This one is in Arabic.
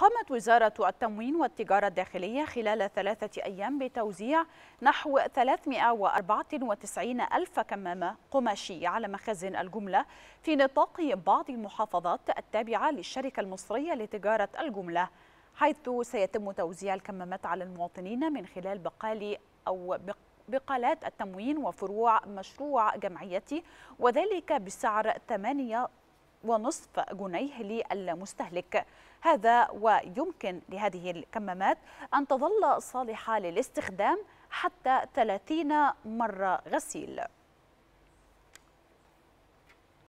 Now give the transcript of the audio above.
قامت وزارة التموين والتجارة الداخلية خلال ثلاثة أيام بتوزيع نحو 394 ألف كمامة قماشية على مخازن الجملة في نطاق بعض المحافظات التابعة للشركة المصرية لتجارة الجملة حيث سيتم توزيع الكمامات على المواطنين من خلال بقالي أو بقالات التموين وفروع مشروع جمعيتي وذلك بسعر 8 ونصف جنيه للمستهلك هذا ويمكن لهذه الكمامات أن تظل صالحة للاستخدام حتى 30 مرة غسيل